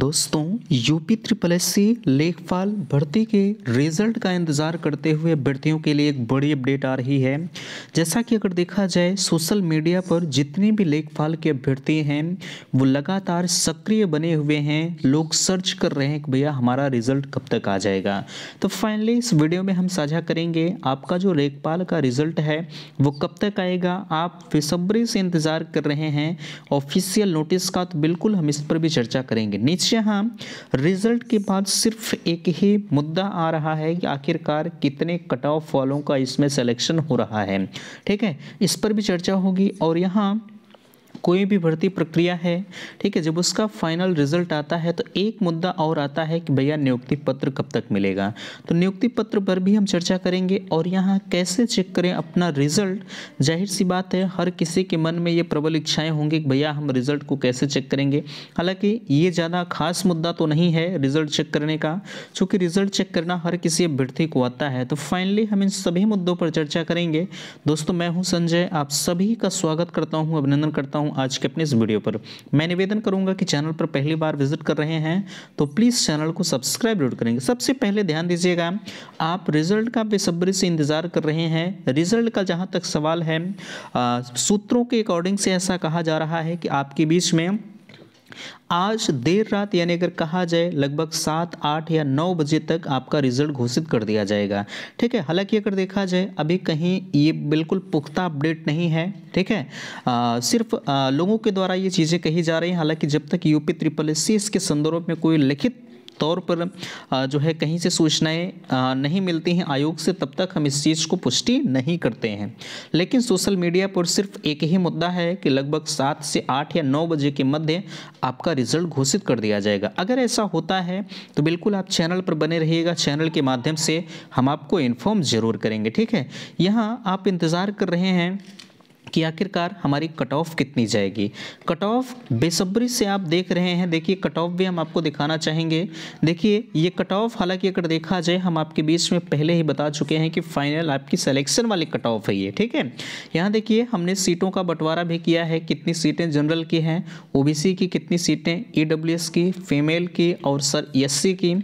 दोस्तों UP triple S C लेखपाल भर्ती के रिजल्ट का इंतज़ार करते हुए अभ्यर्थियों के लिए एक बड़ी अपडेट आ रही है जैसा कि अगर देखा जाए सोशल मीडिया पर जितने भी लेखपाल के अभ्यर्थी हैं वो लगातार सक्रिय बने हुए हैं लोग सर्च कर रहे हैं कि भैया हमारा रिजल्ट कब तक आ जाएगा तो फाइनली इस वीडियो में हम साझा करेंगे आपका जो लेखपाल का रिजल्ट है वो कब तक आएगा आप बेसब्री से इंतज़ार कर रहे हैं ऑफिशियल नोटिस का तो बिल्कुल हम इस पर भी चर्चा करेंगे नीचे मीन्स यहाँ रिजल्ट के बाद सिर्फ एक ही मुद्दा आ रहा है कि आखिरकार कितने कट ऑफ वालों का इसमें सिलेक्शन हो रहा है ठीक है इस पर भी चर्चा होगी और यहाँ कोई भी भर्ती प्रक्रिया है ठीक है जब उसका फाइनल रिजल्ट आता है तो एक मुद्दा और आता है कि भैया नियुक्ति पत्र कब तक मिलेगा तो नियुक्ति पत्र पर भी हम चर्चा करेंगे और यहाँ कैसे चेक करें अपना रिजल्ट जाहिर सी बात है हर किसी के मन में ये प्रबल इच्छाएं होंगी कि भैया हम रिजल्ट को कैसे चेक करेंगे हालांकि ये ज़्यादा खास मुद्दा तो नहीं है रिजल्ट चेक करने का चूँकि रिजल्ट चेक करना हर किसी अभ्यर्थी को आता है तो फाइनली हम इन सभी मुद्दों पर चर्चा करेंगे दोस्तों मैं हूँ संजय आप सभी का स्वागत करता हूँ अभिनंदन करता हूँ हूँ आज के अपने इस वीडियो पर मैं निवेदन करूँगा कि चैनल पर पहली बार विजिट कर रहे हैं तो प्लीज़ चैनल को सब्सक्राइब जरूर करेंगे सबसे पहले ध्यान दीजिएगा आप रिजल्ट का बेसब्री से इंतज़ार कर रहे हैं रिजल्ट का जहाँ तक सवाल है सूत्रों के अकॉर्डिंग से ऐसा कहा जा रहा है कि आपके बीच में आज देर रात यानी अगर कहा जाए लगभग सात आठ या नौ बजे तक आपका रिजल्ट घोषित कर दिया जाएगा ठीक है हालांकि अगर देखा जाए अभी कहीं ये बिल्कुल पुख्ता अपडेट नहीं है ठीक है आ, सिर्फ आ, लोगों के द्वारा ये चीज़ें कही जा रही हैं हालांकि जब तक यूपी ट्रिपल एस सी इसके संदर्भ में कोई लिखित तौर पर जो है कहीं से सूचनाएं नहीं मिलती हैं आयोग से तब तक हम इस चीज़ को पुष्टि नहीं करते हैं लेकिन सोशल मीडिया पर सिर्फ एक ही मुद्दा है कि लगभग सात से आठ या नौ बजे के मध्य आपका रिजल्ट घोषित कर दिया जाएगा अगर ऐसा होता है तो बिल्कुल आप चैनल पर बने रहिएगा चैनल के माध्यम से हम आपको इन्फॉर्म ज़रूर करेंगे ठीक है यहाँ आप इंतज़ार कर रहे हैं कि आखिरकार हमारी कट ऑफ कितनी जाएगी कट ऑफ बेसब्री से आप देख रहे हैं देखिए कट ऑफ भी हम आपको दिखाना चाहेंगे देखिए ये कट ऑफ हालांकि अगर देखा जाए हम आपके बीच में पहले ही बता चुके हैं कि फाइनल आपकी सिलेक्शन वाली कट ऑफ है ये ठीक है यहाँ देखिए हमने सीटों का बंटवारा भी किया है कितनी सीटें जनरल की हैं ओ की कितनी सीटें ई e की फीमेल की और सर एस की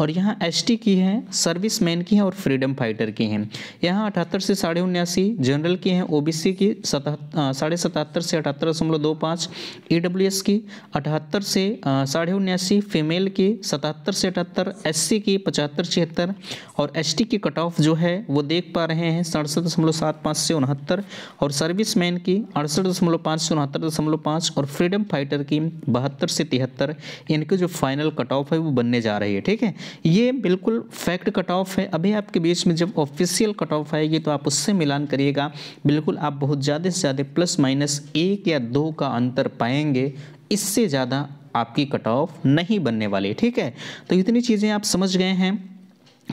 और यहाँ एस की है सर्विस मैन की है और फ्रीडम फाइटर की हैं यहाँ अठहत्तर से साढ़े उन्यासी जनरल की हैं ओबीसी की साढ़े सतहत्तर से अठहत्तर दशमलव दो पाँच ई e की अठहत्तर से साढ़े उन्यासी फीमेल की सतहत्तर से अठहत्तर एस की पचहत्तर छिहत्तर और एस की कट ऑफ जो है वो देख पा रहे हैं सड़सठ दशमलव सात पाँच से उनहत्तर और सर्विस मैन की अड़सठ दशमलव पाँच से उनहत्तर दशमलव पाँच और फ्रीडम फाइटर की बहत्तर से तिहत्तर इनके जो फाइनल कट ऑफ है वो बनने जा रही है ठीक है ये बिल्कुल फैक्ट कट ऑफ है अभी आपके बीच में जब ऑफिशियल कट ऑफ आएगी तो आप उससे मिलान करिएगा बिल्कुल आप बहुत ज़्यादा से ज़्यादा प्लस माइनस एक या दो का अंतर पाएंगे इससे ज़्यादा आपकी कट ऑफ नहीं बनने वाली ठीक है तो इतनी चीज़ें आप समझ गए हैं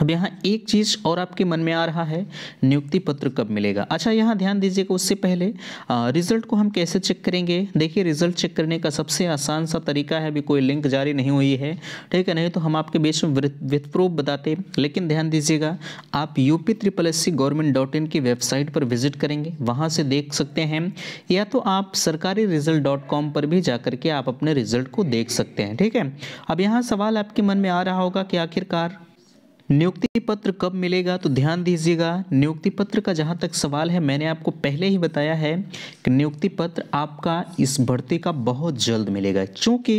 अब यहाँ एक चीज़ और आपके मन में आ रहा है नियुक्ति पत्र कब मिलेगा अच्छा यहाँ ध्यान दीजिएगा उससे पहले आ, रिजल्ट को हम कैसे चेक करेंगे देखिए रिजल्ट चेक करने का सबसे आसान सा तरीका है अभी कोई लिंक जारी नहीं हुई है ठीक है नहीं तो हम आपके बीच में विथप्रूफ बताते लेकिन ध्यान दीजिएगा आप UP P S C government dot in की वेबसाइट पर विजिट करेंगे वहाँ से देख सकते हैं या तो आप सरकारी रिजल्ट डॉट कॉम पर भी जा करके आप अपने रिजल्ट को देख सकते हैं ठीक है अब यहाँ सवाल आपके मन में आ रहा होगा कि आखिरकार नियुक्ति पत्र कब मिलेगा तो ध्यान दीजिएगा नियुक्ति पत्र का जहाँ तक सवाल है मैंने आपको पहले ही बताया है कि नियुक्ति पत्र आपका इस भर्ती का बहुत जल्द मिलेगा क्योंकि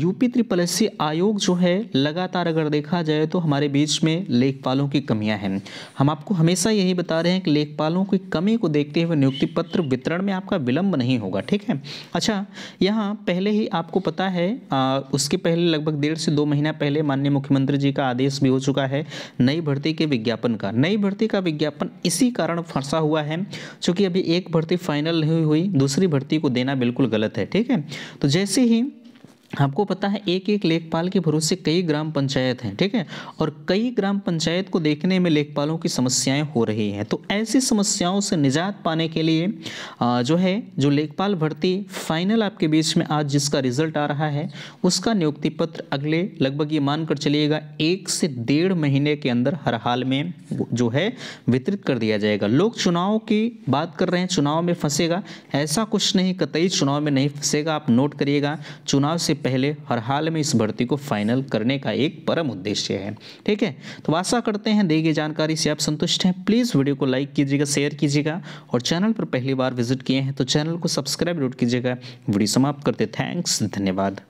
यूपी त्रिपल एस आयोग जो है लगातार अगर देखा जाए तो हमारे बीच में लेखपालों की कमियाँ हैं हम आपको हमेशा यही बता रहे हैं कि लेखपालों की कमी को देखते हुए नियुक्ति पत्र वितरण में आपका विलंब नहीं होगा ठीक है अच्छा यहाँ पहले ही आपको पता है उसके पहले लगभग डेढ़ से दो महीना पहले माननीय मुख्यमंत्री जी का आदेश भी हो चुका चुका है नई भर्ती के विज्ञापन का नई भर्ती का विज्ञापन इसी कारण फंसा हुआ है चूंकि अभी एक भर्ती फाइनल नहीं हुई दूसरी भर्ती को देना बिल्कुल गलत है ठीक है तो जैसे ही आपको पता है एक एक लेखपाल के भरोसे कई ग्राम पंचायत हैं ठीक है और कई ग्राम पंचायत को देखने में लेखपालों की समस्याएं हो रही हैं तो ऐसी समस्याओं से निजात पाने के लिए जो है जो लेखपाल भर्ती फाइनल आपके बीच में आज जिसका रिजल्ट आ रहा है उसका नियुक्ति पत्र अगले लगभग ये मानकर चलिएगा एक से डेढ़ महीने के अंदर हर हाल में जो है वितरित कर दिया जाएगा लोग चुनाव की बात कर रहे हैं चुनाव में फंसेगा ऐसा कुछ नहीं कतई चुनाव में नहीं फंसेगा आप नोट करिएगा चुनाव से से पहले हर हाल में इस भर्ती को फाइनल करने का एक परम उद्देश्य है ठीक है तो आशा करते हैं दी गई जानकारी से आप संतुष्ट हैं प्लीज़ वीडियो को लाइक कीजिएगा शेयर कीजिएगा और चैनल पर पहली बार विजिट किए हैं तो चैनल को सब्सक्राइब जरूर कीजिएगा वीडियो समाप्त करते थैंक्स धन्यवाद